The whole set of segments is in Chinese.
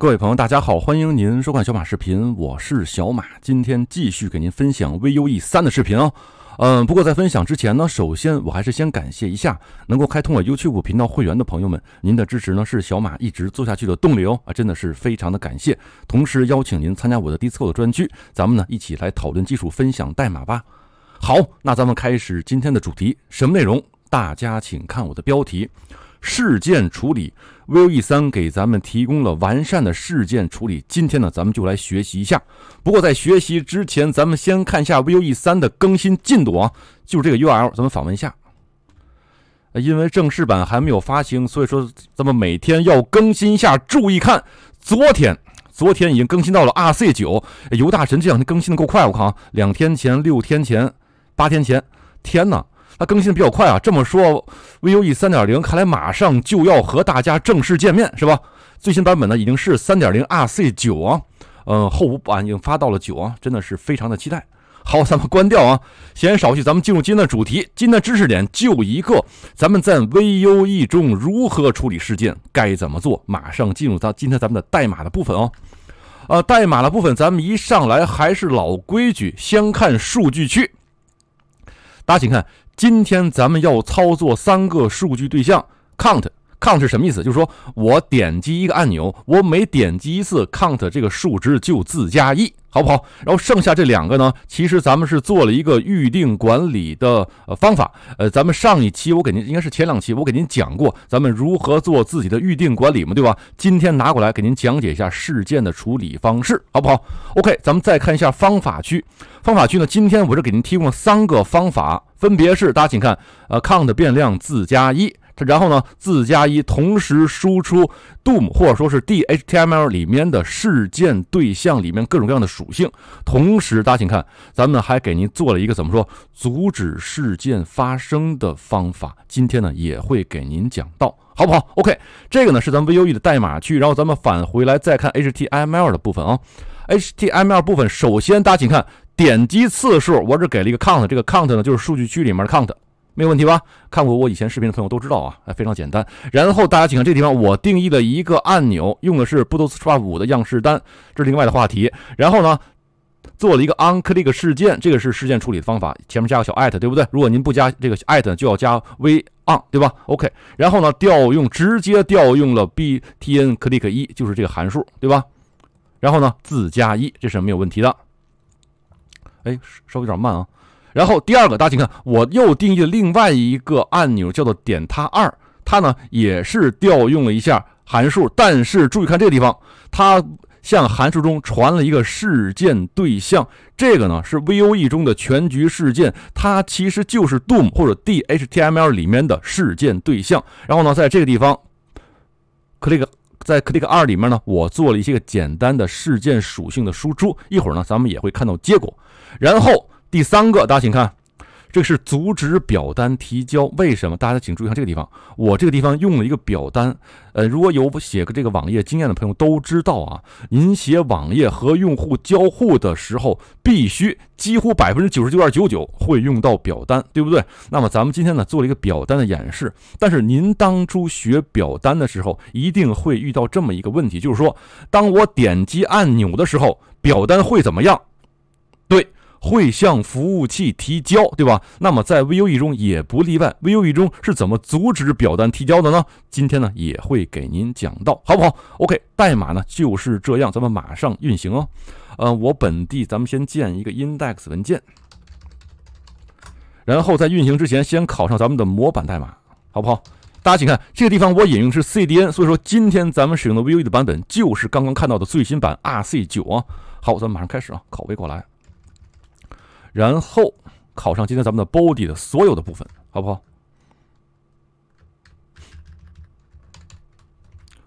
各位朋友，大家好，欢迎您收看小马视频，我是小马，今天继续给您分享 Vue 3的视频哦。嗯，不过在分享之前呢，首先我还是先感谢一下能够开通我 YouTube 频道会员的朋友们，您的支持呢是小马一直做下去的动力哦啊，真的是非常的感谢，同时邀请您参加我的低错误专区，咱们呢一起来讨论技术，分享代码吧。好，那咱们开始今天的主题，什么内容？大家请看我的标题，事件处理。VUE 三给咱们提供了完善的事件处理，今天呢，咱们就来学习一下。不过在学习之前，咱们先看一下 VUE 三的更新进度啊，就是这个 URL，咱们访问一下。因为正式版还没有发行，所以说咱们每天要更新一下。注意看，昨天昨天已经更新到了 RC 九，游大神这两天更新的够快，我看啊，两天前、六天前、八天前，天呐，它更新的比较快啊，这么说，Vue 3.0看来马上就要和大家正式见面是吧？最新版本呢已经是3.0 RC9 啊，嗯，后补版已经发到了9啊，真的是非常的期待。好，咱们关掉啊，闲言少叙，咱们进入今天的主题。今天的知识点就一个，咱们在 Vue 中如何处理事件，该怎么做？马上进入到今天咱们的代码的部分哦。呃，代码的部分，咱们一上来还是老规矩，先看数据区。大家请看。今天咱们要操作三个数据对象，count。count 是什么意思？就是说我点击一个按钮，我每点击一次 count 这个数值就自加一，好不好？然后剩下这两个呢，其实咱们是做了一个预定管理的方法。呃，咱们上一期我给您，应该是前两期我给您讲过，咱们如何做自己的预定管理嘛，对吧？今天拿过来给您讲解一下事件的处理方式，好不好？OK，咱们再看一下方法区。方法区呢，今天我是给您提供了三个方法，分别是大家请看，呃，count 变量自加一。然后呢，自加一，同时输出 DOM o 或者说是 DHTML 里面的事件对象里面各种各样的属性。同时，大家请看，咱们还给您做了一个怎么说，阻止事件发生的方法。今天呢，也会给您讲到，好不好？OK，这个呢是咱们 Vue 的代码区。然后咱们返回来再看 HTML 的部分啊。HTML 部分，首先大家请看点击次数，我只给了一个 count，这个 count 呢就是数据区里面的 count。没有问题吧？看过我以前视频的朋友都知道啊，非常简单。然后大家请看这地方，我定义了一个按钮，用的是 Bootstrap 5的样式单，这是另外的话题。然后呢，做了一个 on click 事件，这个是事件处理的方法，前面加个小 at，对不对？如果您不加这个 at，就要加 v on，对吧？OK。然后呢，调用直接调用了 btn click 一，就是这个函数，对吧？然后呢，自加一，这是没有问题的。哎，稍微有点慢啊。然后第二个，大家请看，我又定义了另外一个按钮，叫做点它二。它呢也是调用了一下函数，但是注意看这个地方，它向函数中传了一个事件对象。这个呢是 v o e 中的全局事件，它其实就是 DOM 或者 DHTML 里面的事件对象。然后呢，在这个地方，click 在 click 二里面呢，我做了一些个简单的事件属性的输出。一会儿呢，咱们也会看到结果。然后。第三个，大家请看，这是阻止表单提交。为什么？大家请注意看这个地方，我这个地方用了一个表单。呃，如果有写个这个网页经验的朋友都知道啊，您写网页和用户交互的时候，必须几乎百分之九十九点九九会用到表单，对不对？那么咱们今天呢做了一个表单的演示，但是您当初学表单的时候，一定会遇到这么一个问题，就是说，当我点击按钮的时候，表单会怎么样？会向服务器提交，对吧？那么在 Vue 中也不例外。Vue 中是怎么阻止表单提交的呢？今天呢也会给您讲到，好不好？OK，代码呢就是这样，咱们马上运行哦。呃，我本地咱们先建一个 index 文件，然后在运行之前先拷上咱们的模板代码，好不好？大家请看这个地方，我引用是 CDN，所以说今天咱们使用的 Vue 的版本就是刚刚看到的最新版 RC9 啊。好，咱们马上开始啊，拷贝过来。然后，考上今天咱们的 body 的所有的部分，好不好？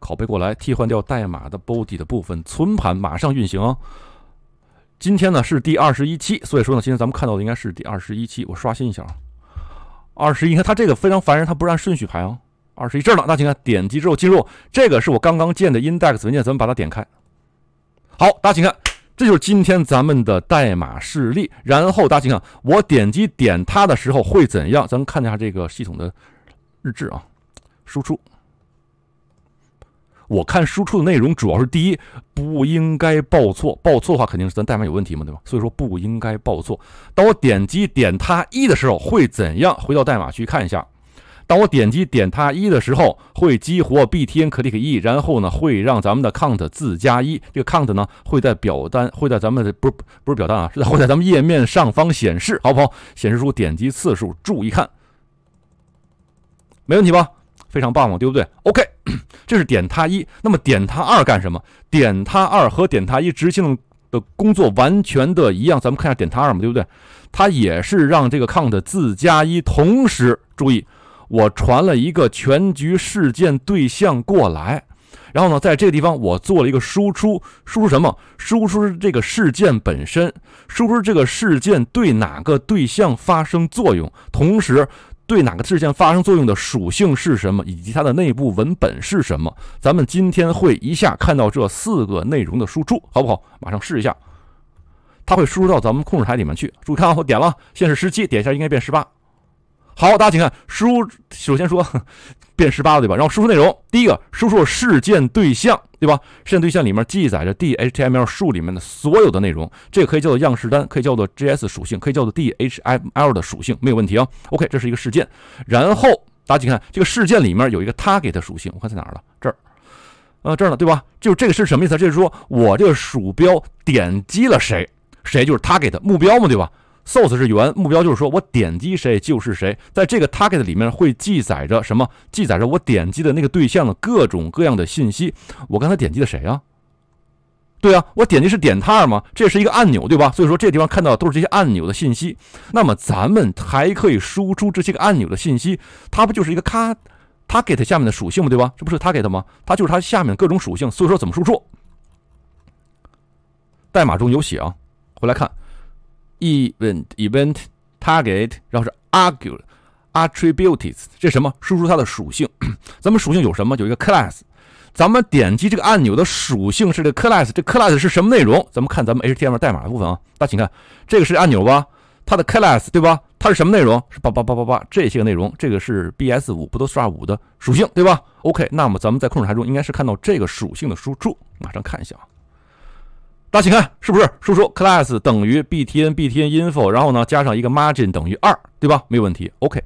拷贝过来，替换掉代码的 body 的部分，存盘，马上运行。今天呢是第二十一期，所以说呢，今天咱们看到的应该是第二十一期。我刷新一下啊，二十一，你看它这个非常烦人，它不按顺序排啊。二十一，这呢，大家请看，点击之后进入这个是我刚刚建的 index 文件，咱们把它点开。好，大家请看。这就是今天咱们的代码示例，然后大家想想，我点击点它的时候会怎样？咱们看一下这个系统的日志啊，输出。我看输出的内容主要是第一，不应该报错，报错的话肯定是咱代码有问题嘛，对吧？所以说不应该报错。当我点击点它一的时候会怎样？回到代码去看一下。当我点击点它一的时候，会激活 BTN Click 一，然后呢会让咱们的 count 自加一。这个 count 呢会在表单，会在咱们的不是不是表单啊，是在会在咱们页面上方显示，好不好？显示出点击次数。注意看，没问题吧？非常棒嘛，对不对？OK，这是点它一。那么点它二干什么？点它二和点它一执行的工作完全的一样。咱们看一下点它二嘛，对不对？它也是让这个 count 自加一，同时注意。我传了一个全局事件对象过来，然后呢，在这个地方我做了一个输出，输出什么？输出这个事件本身，输出这个事件对哪个对象发生作用，同时对哪个事件发生作用的属性是什么，以及它的内部文本是什么？咱们今天会一下看到这四个内容的输出，好不好？马上试一下，它会输入到咱们控制台里面去。注意看，啊，我点了，现在是十七，点一下应该变十八。好，大家请看入首先说，变十八了，对吧？然后输出内容，第一个输出事件对象，对吧？事件对象里面记载着 DHTML 树里面的所有的内容，这个可以叫做样式单，可以叫做 JS 属性，可以叫做 d h m l 的属性，没有问题啊。OK，这是一个事件。然后大家请看这个事件里面有一个他给的属性，我看在哪儿了？这儿，呃，这儿呢，对吧？就这个是什么意思？就是说我这个鼠标点击了谁，谁就是他给的目标嘛，对吧？Source 是源，目标就是说我点击谁就是谁，在这个 Target 里面会记载着什么？记载着我点击的那个对象的各种各样的信息。我刚才点击的谁啊？对啊，我点击是点他嘛，这是一个按钮对吧？所以说这地方看到都是这些按钮的信息。那么咱们还可以输出这些个按钮的信息，它不就是一个 target 下面的属性吗？对吧？这不是 target 吗？它就是它下面各种属性。所以说怎么输出？代码中有写啊，回来看。event event target，然后是 argu，e attributes，这什么？输出它的属性。咱们属性有什么？有一个 class，咱们点击这个按钮的属性是这 class，这 class 是什么内容？咱们看咱们 HTML 代码的部分啊。大，请看这个是按钮吧，它的 class 对吧？它是什么内容？是八八八八八这些个内容。这个是 BS 五不都刷 t 五的属性对吧？OK，那么咱们在控制台中应该是看到这个属性的输出，马上看一下啊。大家请看，是不是输出 class 等于 btn btn info，然后呢加上一个 margin 等于二，对吧？没有问题。OK，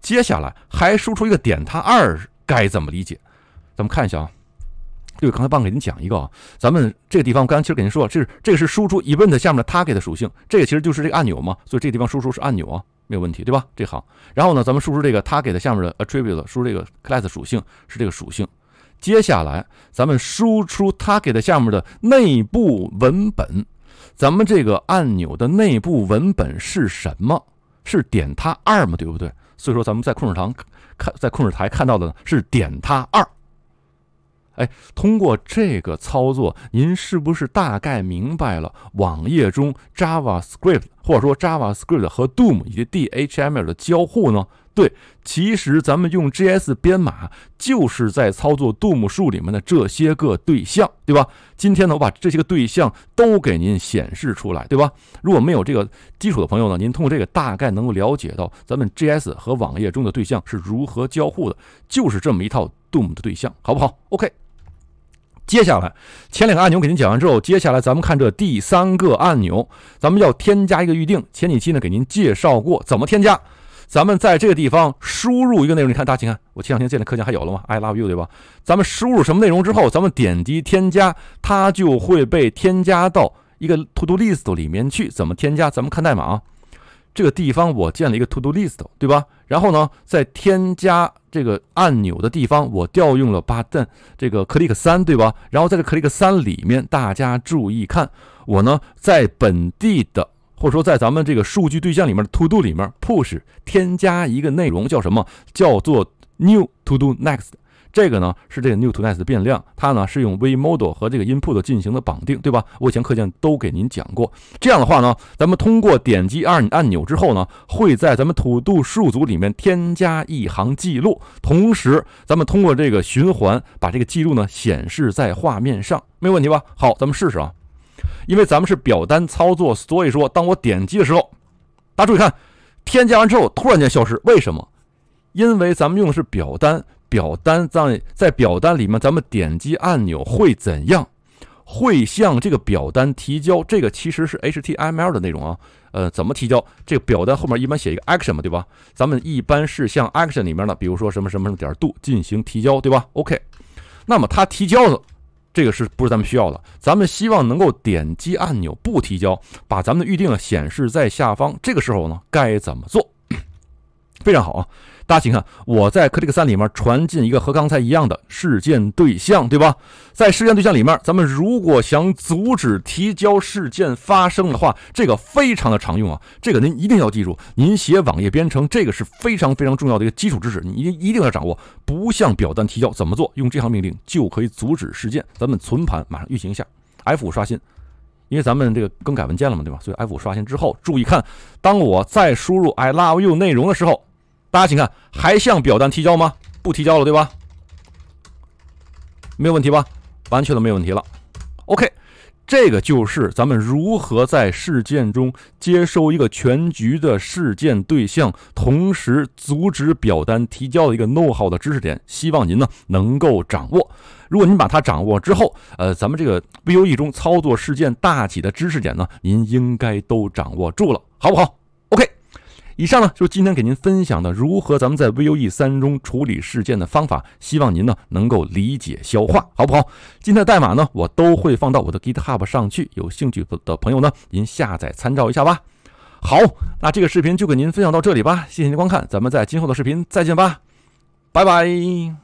接下来还输出一个点，它二该怎么理解？咱们看一下啊，这个刚才忘给您讲一个啊，咱们这个地方我刚才其实给您说了，这是这个是输出 event 下面的它给的属性，这个其实就是这个按钮嘛，所以这个地方输出是按钮啊，没有问题，对吧？这行，然后呢，咱们输出这个它给的下面的 attribute，输出这个 class 属性是这个属性。接下来，咱们输出它给的下面的内部文本。咱们这个按钮的内部文本是什么？是点它二吗？对不对？所以说，咱们在控制堂看，在控制台看到的是点它二。哎，通过这个操作，您是不是大概明白了网页中 JavaScript，或者说 JavaScript 和 DOM 以及 DHTML 的交互呢？对，其实咱们用 JS 编码，就是在操作 DOM 树里面的这些个对象，对吧？今天呢，我把这些个对象都给您显示出来，对吧？如果没有这个基础的朋友呢，您通过这个大概能够了解到咱们 JS 和网页中的对象是如何交互的，就是这么一套 DOM 的对象，好不好？OK。接下来，前两个按钮给您讲完之后，接下来咱们看这第三个按钮，咱们要添加一个预定。前几期呢，给您介绍过怎么添加。咱们在这个地方输入一个内容，你看大家请看，我前两天建的课件还有了吗？I love you，对吧？咱们输入什么内容之后，咱们点击添加，它就会被添加到一个 To Do List 里面去。怎么添加？咱们看代码。啊。这个地方我建了一个 to do list，对吧？然后呢，在添加这个按钮的地方，我调用了 button 这个 click 三，对吧？然后在这 click 三里面，大家注意看，我呢在本地的，或者说在咱们这个数据对象里面的 to do 里面 push 添加一个内容，叫什么？叫做 new to do next。这个呢是这个 new_to_next 变量，它呢是用 v_model 和这个 input 进行的绑定，对吧？我以前课件都给您讲过。这样的话呢，咱们通过点击按按钮之后呢，会在咱们 todo 数组里面添加一行记录，同时咱们通过这个循环把这个记录呢显示在画面上，没问题吧？好，咱们试试啊。因为咱们是表单操作，所以说当我点击的时候，大家注意看，添加完之后突然间消失，为什么？因为咱们用的是表单。表单在在表单里面，咱们点击按钮会怎样？会向这个表单提交。这个其实是 HTML 的内容啊。呃，怎么提交？这个表单后面一般写一个 action，对吧？咱们一般是向 action 里面的，比如说什么什么点 do 进行提交，对吧？OK，那么它提交的这个是不是咱们需要的？咱们希望能够点击按钮不提交，把咱们的预定显示在下方。这个时候呢，该怎么做？非常好啊！大家请看，我在 i c 克三里面传进一个和刚才一样的事件对象，对吧？在事件对象里面，咱们如果想阻止提交事件发生的话，这个非常的常用啊！这个您一定要记住。您写网页编程，这个是非常非常重要的一个基础知识，你一定要掌握。不向表单提交怎么做？用这行命令就可以阻止事件。咱们存盘，马上运行一下 F 五刷新，因为咱们这个更改文件了嘛，对吧？所以 F 五刷新之后，注意看，当我再输入 "I love you" 内容的时候。大家请看，还向表单提交吗？不提交了，对吧？没有问题吧？完全的没有问题了。OK，这个就是咱们如何在事件中接收一个全局的事件对象，同时阻止表单提交的一个 o 好的知识点。希望您呢能够掌握。如果您把它掌握之后，呃，咱们这个 Vue 中操作事件大体的知识点呢，您应该都掌握住了，好不好？以上呢就是今天给您分享的如何咱们在 Vue 三中处理事件的方法，希望您呢能够理解消化，好不好？今天的代码呢我都会放到我的 GitHub 上去，有兴趣的的朋友呢，您下载参照一下吧。好，那这个视频就给您分享到这里吧，谢谢您观看，咱们在今后的视频再见吧，拜拜。